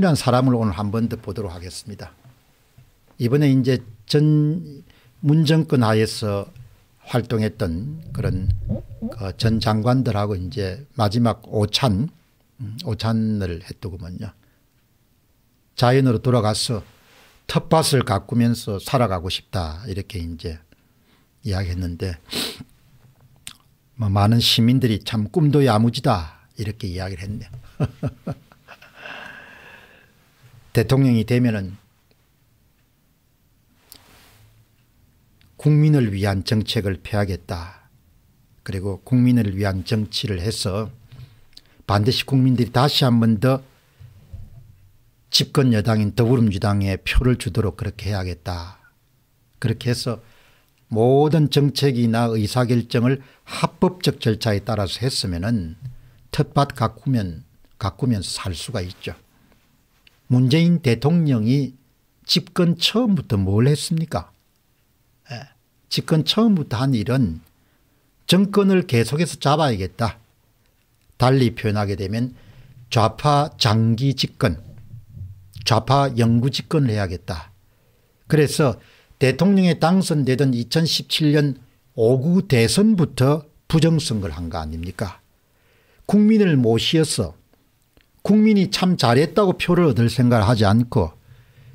이런 사람을 오늘 한 번 더 보도록 하겠습니다. 이번에 이제 전 문정권 하에서 활동했던 그런 그전 장관들하고 이제 마지막 오찬, 음, 오찬을 했더구먼요. 자연으로 돌아가서 텃밭을 가꾸면서 살아가고 싶다 이렇게 이제 이야기했는데 뭐 많은 시민들이 참 꿈도 야무지다 이렇게 이야기를 했네요. 대통령이 되면은 국민을 위한 정책을 펴야겠다. 그리고 국민을 위한 정치를 해서 반드시 국민들이 다시 한 번 더 집권 여당인 더불어민주당에 표를 주도록 그렇게 해야겠다. 그렇게 해서 모든 정책이나 의사결정을 합법적 절차에 따라서 했으면 텃밭 가꾸면 가꾸면 살 수가 있죠. 문재인 대통령이 집권 처음부터 뭘 했습니까? 예. 집권 처음부터 한 일은 정권을 계속해서 잡아야겠다. 달리 표현하게 되면 좌파 장기 집권, 좌파 영구 집권을 해야겠다. 그래서 대통령에 당선되던 2017년 5구 대선부터 부정선거를 한 거 아닙니까? 국민을 모시어서 국민이 참 잘했다고 표를 얻을 생각을 하지 않고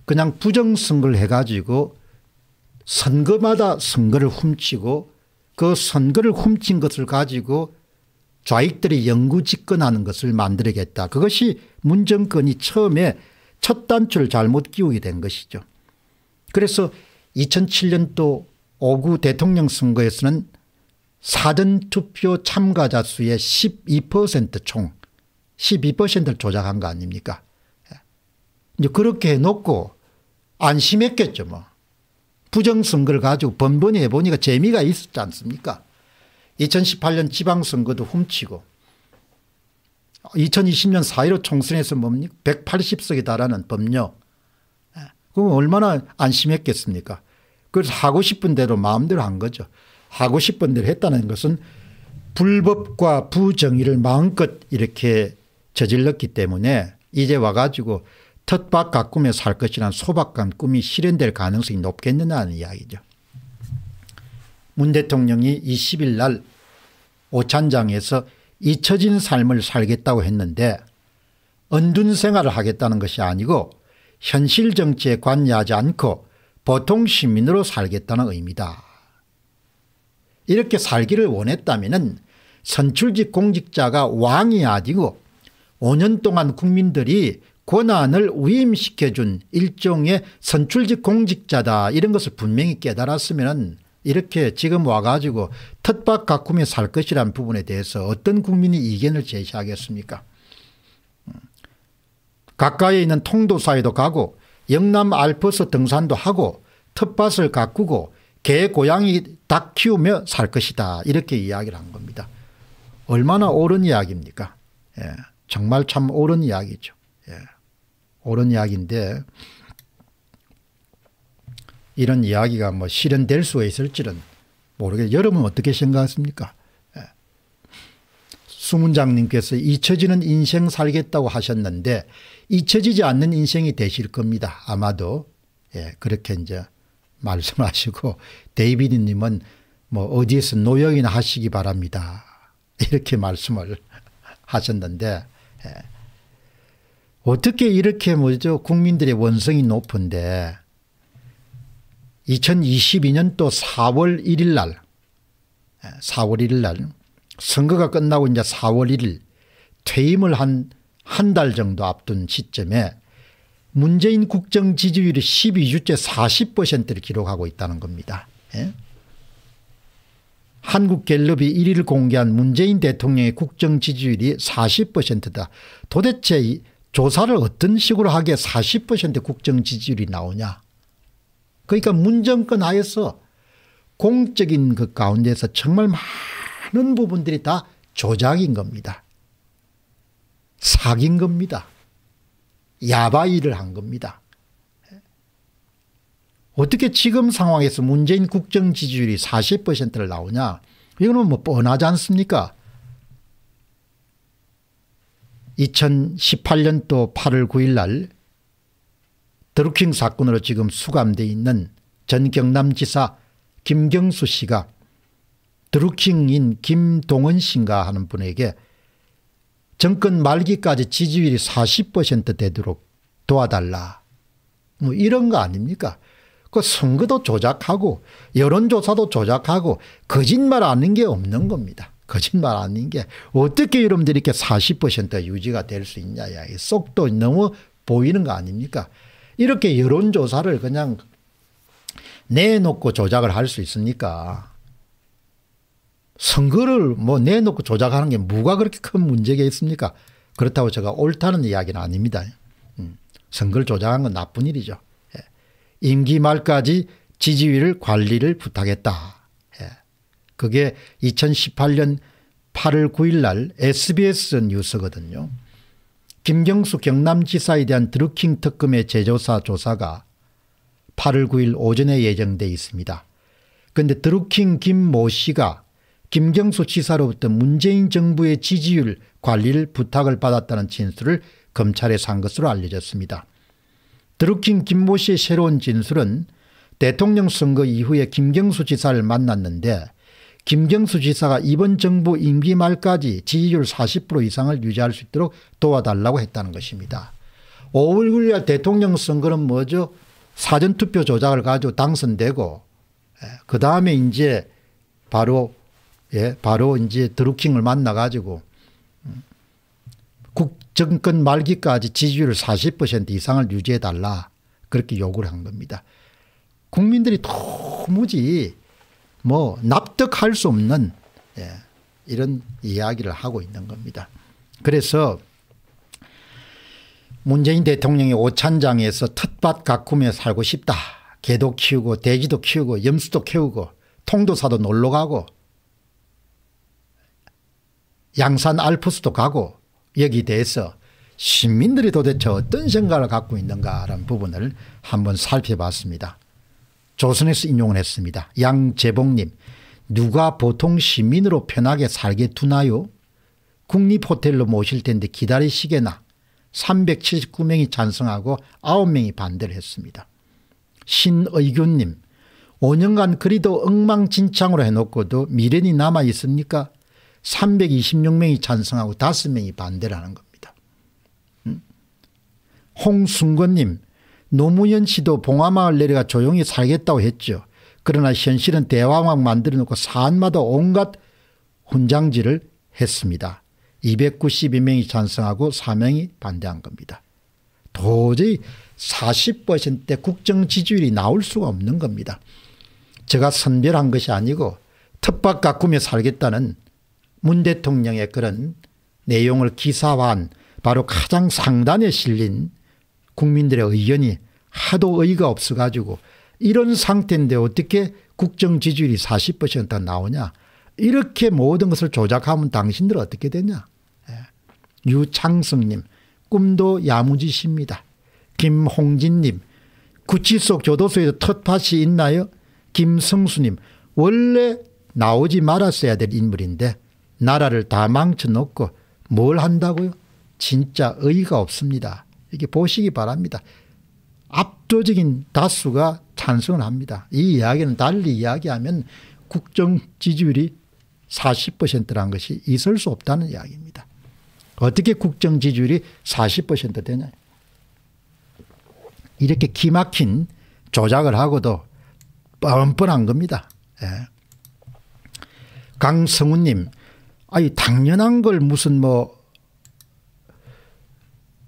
그냥 부정선거를 해가지고 선거마다 선거를 훔치고 그 선거를 훔친 것을 가지고 좌익들이 영구 집권하는 것을 만들겠다. 그것이 문정권이 처음에 첫 단추를 잘못 끼우게 된 것이죠. 그래서 2007년도 5구 대통령 선거에서는 사전투표 참가자 수의 12%총 12%를 조작한 거 아닙니까? 이제 그렇게 해놓고 안심했겠죠 뭐. 부정선거를 가지고 번번이 해보니까 재미가 있었지 않습니까? 2018년 지방선거도 훔치고 2020년 4.15 총선에서 뭡니까? 180석에 달하는 법령. 예. 그럼 얼마나 안심했겠습니까? 그래서 하고 싶은 대로 마음대로 한 거죠. 하고 싶은 대로 했다는 것은 불법과 부정의를 마음껏 이렇게 저질렀기 때문에 이제 와가지고 텃밭 가꾸며 살 것이란 소박한 꿈이 실현될 가능성이 높겠느냐는 이야기죠. 문 대통령이 20일 날 오찬장에서 잊혀진 삶을 살겠다고 했는데 은둔 생활을 하겠다는 것이 아니고 현실 정치에 관여하지 않고 보통 시민으로 살겠다는 의미다. 이렇게 살기를 원했다면 선출직 공직자가 왕이 아니고 5년 동안 국민들이 권한을 위임시켜준 일종의 선출직 공직자다 이런 것을 분명히 깨달았으면 이렇게 지금 와가지고 텃밭 가꾸며 살 것이란 부분에 대해서 어떤 국민이 이견을 제시하겠습니까 음. 가까이 있는 통도사에도 가고 영남 알프스 등산도 하고 텃밭을 가꾸고 개 고양이 닭 키우며 살 것이다 이렇게 이야기를 한 겁니다. 얼마나 옳은 이야기입니까 예. 정말 참 옳은 이야기죠. 예. 옳은 이야기인데 이런 이야기가 뭐 실현될 수 있을지는 모르겠어요. 여러분 어떻게 생각하십니까? 예. 수문장님께서 잊혀지는 인생 살겠다고 하셨는데 잊혀지지 않는 인생이 되실 겁니다. 아마도 예, 그렇게 이제 말씀하시고 데이비드님은 뭐 어디에서 노역이나 하시기 바랍니다. 이렇게 말씀을 하셨는데 예. 어떻게 이렇게 뭐죠? 국민들의 원성이 높은데 2022년 또 4월 1일 날 4월 예, 1일 날 선거가 끝나고 이제 4월 1일 퇴임을 한 한 달 정도 앞둔 시점에 문재인 국정 지지율이 12주째 40%를 기록하고 있다는 겁니다. 예? 한국갤럽이 1위를 공개한 문재인 대통령의 국정 지지율이 40%다. 도대체 이 조사를 어떤 식으로 하게 40% 국정 지지율이 나오냐. 그러니까 문정권 하에서 공적인 그 가운데서 정말 많은 부분들이 다 조작인 겁니다. 사귄 겁니다. 야바일을 한 겁니다. 어떻게 지금 상황에서 문재인 국정 지지율이 40%를 나오냐 이거는 뭐 뻔하지 않습니까 2018년도 8월 9일 날 드루킹 사건으로 지금 수감돼 있는 전 경남지사 김경수 씨가 드루킹인 김동원 씨인가 하는 분에게 정권 말기까지 지지율이 40% 되도록 도와달라 뭐 이런 거 아닙니까 그 선거도 조작하고 여론조사도 조작하고 거짓말 아닌 게 없는 겁니다. 거짓말 아닌 게 어떻게 여러분들이 이렇게 40% 유지가 될 수 있냐 야, 이 속도 너무 보이는 거 아닙니까? 이렇게 여론조사를 그냥 내놓고 조작을 할 수 있습니까? 선거를 뭐 내놓고 조작하는 게 뭐가 그렇게 큰 문제겠습니까? 그렇다고 제가 옳다는 이야기는 아닙니다. 음, 선거를 조작한 건 나쁜 일이죠. 임기 말까지 지지율 관리를 부탁했다. 예. 그게 2018년 8월 9일 날 SBS 뉴스거든요. 김경수 경남지사에 대한 드루킹 특검의 재조사 조사가 8월 9일 오전에 예정돼 있습니다. 그런데 드루킹 김 모 씨가 김경수 지사로부터 문재인 정부의 지지율 관리를 부탁을 받았다는 진술을 검찰에 산 것으로 알려졌습니다. 드루킹 김모 씨의 새로운 진술은 대통령 선거 이후에 김경수 지사를 만났는데 김경수 지사가 이번 정부 임기 말까지 지지율 40% 이상을 유지할 수 있도록 도와달라고 했다는 것입니다. 5월 9일 대통령 선거는 뭐죠? 사전투표 조작을 가지고 당선되고 예, 그 다음에 이제 바로 예, 바로 이제 드루킹을 만나 가지고 국 정권 말기까지 지지율 40% 이상을 유지해달라 그렇게 요구를 한 겁니다. 국민들이 도무지 뭐 납득할 수 없는 예, 이런 이야기를 하고 있는 겁니다. 그래서 문재인 대통령이 오찬장에서 텃밭 가꾸며 살고 싶다. 개도 키우고 돼지도 키우고 염수도 키우고 통도사도 놀러 가고 양산 알프스도 가고 여기 대해서 시민들이 도대체 어떤 생각을 갖고 있는가라는 부분을 한번 살펴봤습니다. 조선에서 인용을 했습니다. 양재봉님 누가 보통 시민으로 편하게 살게 두나요? 국립호텔로 모실 텐데 기다리시게나 379명이 찬성하고 9명이 반대를 했습니다. 신의균님 5년간 그리도 엉망진창으로 해놓고도 미련이 남아 있습니까? 326명이 찬성하고 5명이 반대를 하는 겁니다. 음? 홍순건님 노무현 씨도 봉화마을 내려가 조용히 살겠다고 했죠. 그러나 현실은 대화망 만들어 놓고 산마다 온갖 훈장질을 했습니다. 292명이 찬성하고 4명이 반대한 겁니다. 도저히 40%대 국정 지지율이 나올 수가 없는 겁니다. 제가 선별한 것이 아니고 텃밭 가꾸며 살겠다는 문 대통령의 그런 내용을 기사화한 바로 가장 상단에 실린 국민들의 의견이 하도 의의가 없어가지고 이런 상태인데 어떻게 국정 지지율이 40% 나오냐 이렇게 모든 것을 조작하면 당신들 어떻게 되냐 예. 유창승님 꿈도 야무지십니다 김홍진님 구치 속 교도소에서 텃밭이 있나요 김성수님 원래 나오지 말았어야 될 인물인데 나라를 다 망쳐놓고 뭘 한다고요? 진짜 의의가 없습니다. 이렇게 보시기 바랍니다. 압도적인 다수가 찬성을 합니다. 이 이야기는 달리 이야기하면 국정 지지율이 40%라는 것이 있을 수 없다는 이야기입니다. 어떻게 국정 지지율이 40% 되냐. 이렇게 기막힌 조작을 하고도 뻔뻔한 겁니다. 예. 강성우님 아니 당연한 걸 무슨 뭐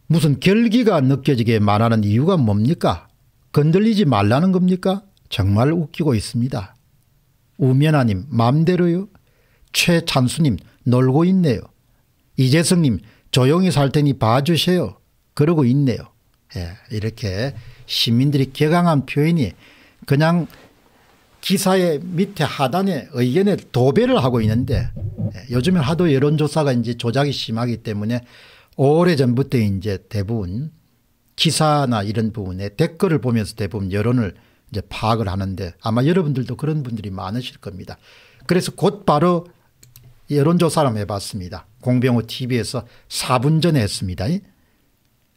무슨 결기가 느껴지게 말하는 이유가 뭡니까? 건들리지 말라는 겁니까? 정말 웃기고 있습니다. 우면아님 맘대로요. 최찬수님 놀고 있네요. 이재성님 조용히 살 테니 봐주세요. 그러고 있네요. 예, 이렇게 시민들이 개강한 표현이 그냥 기사의 밑에 하단에 의견에 도배를 하고 있는데 예, 요즘에 하도 여론조사가 이제 조작이 심하기 때문에 오래전부터 이제 대부분 기사나 이런 부분에 댓글을 보면서 대부분 여론을 이제 파악을 하는데 아마 여러분들도 그런 분들이 많으실 겁니다. 그래서 곧바로 여론조사를 해봤습니다. 공병호 tv에서 4분 전에 했습니다.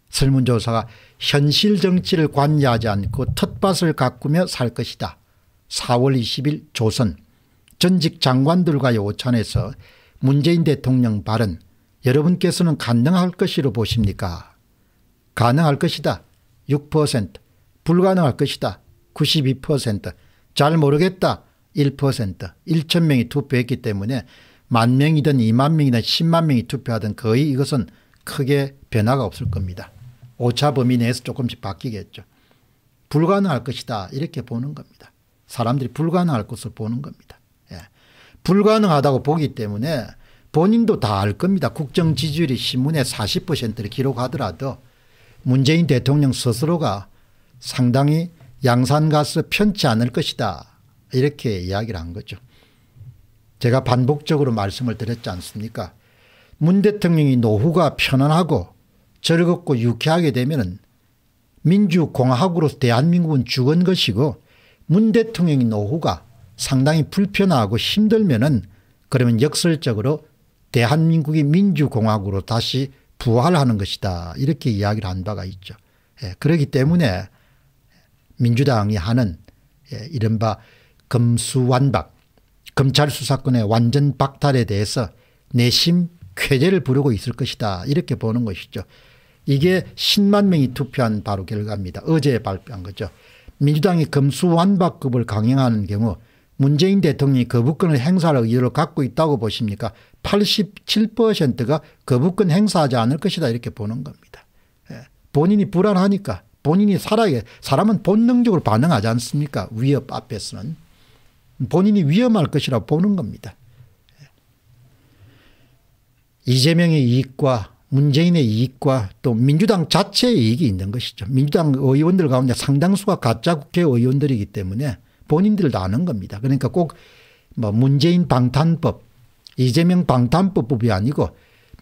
설문조사가 현실 정치를 관여하지 않고 텃밭을 가꾸며 살 것이다. 4월 20일 조선 전직 장관들과의 오찬에서 문재인 대통령 발언 여러분께서는 가능할 것이로 보십니까? 가능할 것이다. 6% 불가능할 것이다. 92%잘 모르겠다. 1% 1천 명이 투표했기 때문에 만 명이든 2만 명이든 10만 명이 투표하든 거의 이것은 크게 변화가 없을 겁니다. 오차 범위 내에서 조금씩 바뀌겠죠. 불가능할 것이다 이렇게 보는 겁니다. 사람들이 불가능할 것을 보는 겁니다. 예. 불가능하다고 보기 때문에 본인도 다 알 겁니다. 국정 지지율이 신문에 40%를 기록하더라도 문재인 대통령 스스로가 상당히 양산가스 편치 않을 것이다 이렇게 이야기를 한 거죠. 제가 반복적으로 말씀을 드렸지 않습니까 문 대통령이 노후가 편안하고 즐겁고 유쾌하게 되면 민주공화국으로서 대한민국은 죽은 것이고 문 대통령의 노후가 상당히 불편하고 힘들면은 그러면 역설적으로 대한민국이 민주공화국으로 다시 부활하는 것이다 이렇게 이야기를 한 바가 있죠. 예, 그러기 때문에 민주당이 하는 예, 이른바 검수완박 검찰 수사권의 완전 박탈에 대해서 내심 쾌재를 부르고 있을 것이다 이렇게 보는 것이죠. 이게 10만 명이 투표한 바로 결과입니다. 어제 발표한 거죠. 민주당이 검수완박급을 강행하는 경우 문재인 대통령이 거부권을 행사할 의도를 갖고 있다고 보십니까 87%가 거부권 행사하지 않을 것이다 이렇게 보는 겁니다. 예. 본인이 불안하니까 본인이 살아야 사람은 본능적으로 반응하지 않습니까 위협 앞에서는 본인이 위험할 것이라 고 보는 겁니다. 예. 이재명의 이익과 문재인의 이익과 또 민주당 자체의 이익이 있는 것이죠. 민주당 의원들 가운데 상당수가 가짜 국회의원들이기 때문에 본인들도 아는 겁니다. 그러니까 꼭 뭐 문재인 방탄법, 이재명 방탄법이 아니고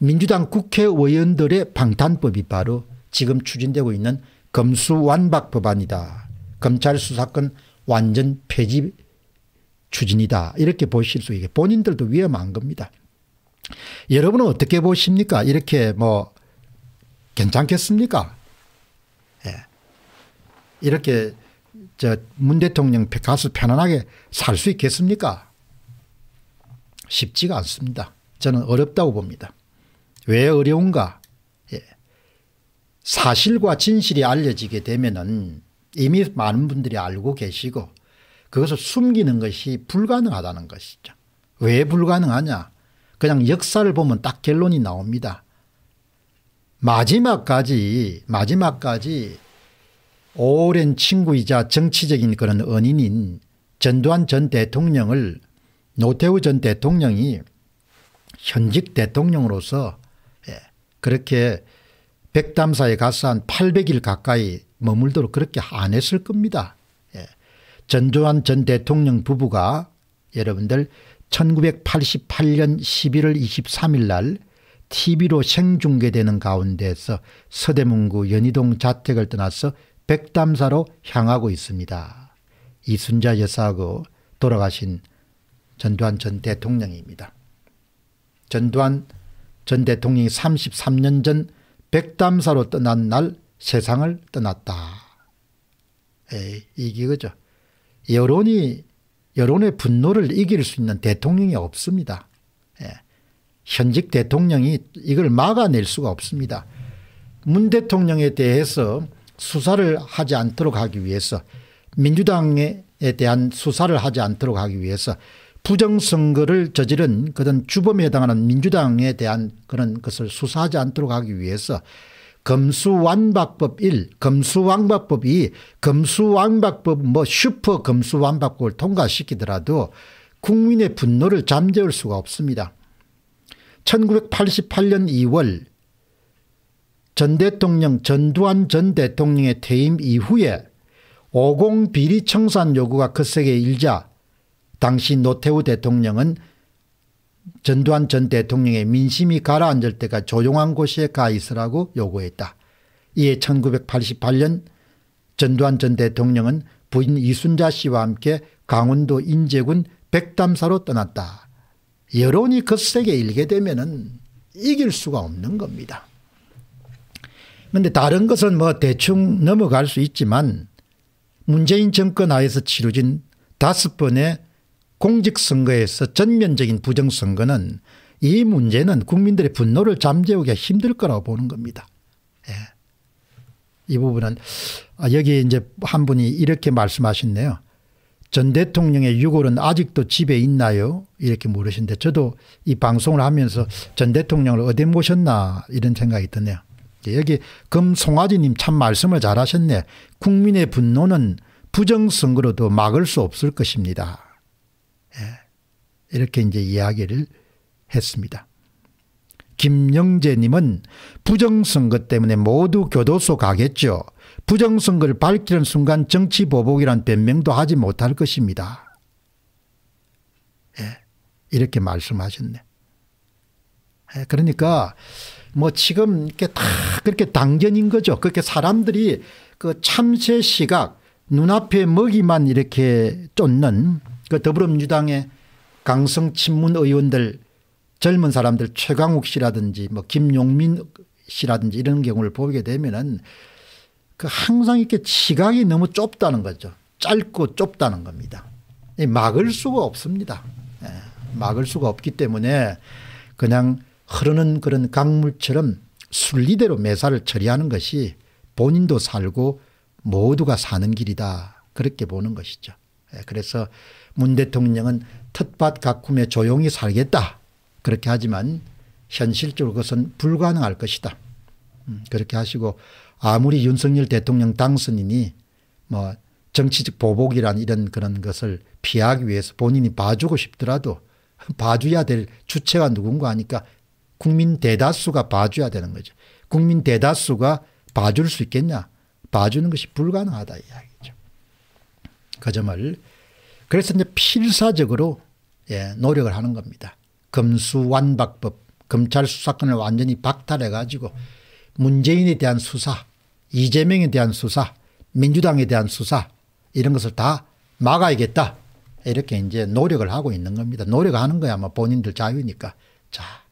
민주당 국회의원들의 방탄법이 바로 지금 추진되고 있는 검수완박 법안이다. 검찰 수사권 완전 폐지 추진이다. 이렇게 보실 수 있게 본인들도 위험한 겁니다. 여러분은 어떻게 보십니까? 이렇게 뭐 괜찮겠습니까? 예. 이렇게 저문 대통령 가서 편안하게 살 수 있겠습니까? 쉽지가 않습니다. 저는 어렵다고 봅니다. 왜 어려운가? 예. 사실과 진실이 알려지게 되면은 이미 많은 분들이 알고 계시고 그것을 숨기는 것이 불가능하다는 것이죠. 왜 불가능하냐? 그냥 역사를 보면 딱 결론이 나옵니다. 마지막까지 마지막까지 오랜 친구이자 정치적인 그런 언인인 전두환 전 대통령을 노태우 전 대통령이 현직 대통령으로서 예, 그렇게 백담사에 가서 한 800일 가까이 머물도록 그렇게 안 했을 겁니다. 예, 전두환 전 대통령 부부가 여러분들 1988년 11월 23일 날 TV로 생중계되는 가운데서 서대문구 연희동 자택을 떠나서 백담사로 향하고 있습니다. 이순자 여사하고 돌아가신 전두환 전 대통령입니다. 전두환 전 대통령이 33년 전 백담사로 떠난 날 세상을 떠났다. 에이, 이게 그죠. 여론이 여론의 분노를 이길 수 있는 대통령이 없습니다. 예. 현직 대통령이 이걸 막아낼 수가 없습니다. 문 대통령에 대해서 수사를 하지 않도록 하기 위해서 민주당에 대한 수사를 하지 않도록 하기 위해서 부정선거를 저지른 그런 주범에 해당하는 민주당에 대한 그런 것을 수사하지 않도록 하기 위해서 금수완박법 1, 금수완박법 2, 금수완박법 뭐 슈퍼 금수완박법을 통과시키더라도 국민의 분노를 잠재울 수가 없습니다. 1988년 2월 전 대통령 전두환 전 대통령의 퇴임 이후에 50 비리 청산 요구가 거세게 그 일자 당시 노태우 대통령은 전두환 전 대통령의 민심이 가라앉을 때가 조용한 곳에 가 있으라고 요구했다. 이에 1988년 전두환 전 대통령은 부인 이순자 씨와 함께 강원도 인제군 백담사로 떠났다. 여론이 거세게 일게 되면 이길 수가 없는 겁니다. 그런데 다른 것은 뭐 대충 넘어갈 수 있지만 문재인 정권 하에서 치러진 다섯 번의 공직선거에서 전면적인 부정선거는 이 문제는 국민들의 분노를 잠재우기가 힘들 거라고 보는 겁니다. 예. 이 부분은 아, 여기 이제 한 분이 이렇게 말씀하셨네요. 전 대통령의 유골은 아직도 집에 있나요? 이렇게 물으신데 저도 이 방송을 하면서 전 대통령을 어디 모셨나 이런 생각이 드네요. 예, 여기 금송아지님 참 말씀을 잘하셨네. 국민의 분노는 부정선거로도 막을 수 없을 것입니다. 예. 이렇게 이제 이야기를 했습니다. 김영재님은 부정선거 때문에 모두 교도소 가겠죠. 부정선거를 밝히는 순간 정치보복이란 변명도 하지 못할 것입니다. 예. 이렇게 말씀하셨네. 예, 그러니까 뭐 지금 이렇게 다 그렇게 당견인 거죠. 그렇게 사람들이 그 참새 시각 눈앞에 먹이만 이렇게 쫓는 그 더불어민주당의 강성 친문 의원들 젊은 사람들 최강욱 씨라든지 뭐 김용민 씨라든지 이런 경우를 보게 되면은 그 항상 이렇게 지각이 너무 좁다는 거죠. 짧고 좁다는 겁니다. 막을 수가 없습니다. 예, 막을 수가 없기 때문에 그냥 흐르는 그런 강물처럼 순리대로 매사를 처리하는 것이 본인도 살고 모두가 사는 길이다. 그렇게 보는 것이죠. 예, 그래서 문 대통령은 텃밭 가꾸며 조용히 살겠다. 그렇게 하지만 현실적으로 그것은 불가능할 것이다. 음, 그렇게 하시고 아무리 윤석열 대통령 당선인이 뭐 정치적 보복이란 이런 그런 것을 피하기 위해서 본인이 봐주고 싶더라도 봐줘야 될 주체가 누군가 하니까 국민 대다수가 봐줘야 되는 거죠. 국민 대다수가 봐줄 수 있겠냐? 봐주는 것이 불가능하다 이야기죠. 그 점을. 그래서 이제 필사적으로 예, 노력을 하는 겁니다. 금수완박법, 검찰 수사권을 완전히 박탈해가지고 문재인에 대한 수사, 이재명에 대한 수사, 민주당에 대한 수사 이런 것을 다 막아야겠다. 이렇게 이제 노력을 하고 있는 겁니다. 노력하는 거야 뭐 본인들 자유니까. 자,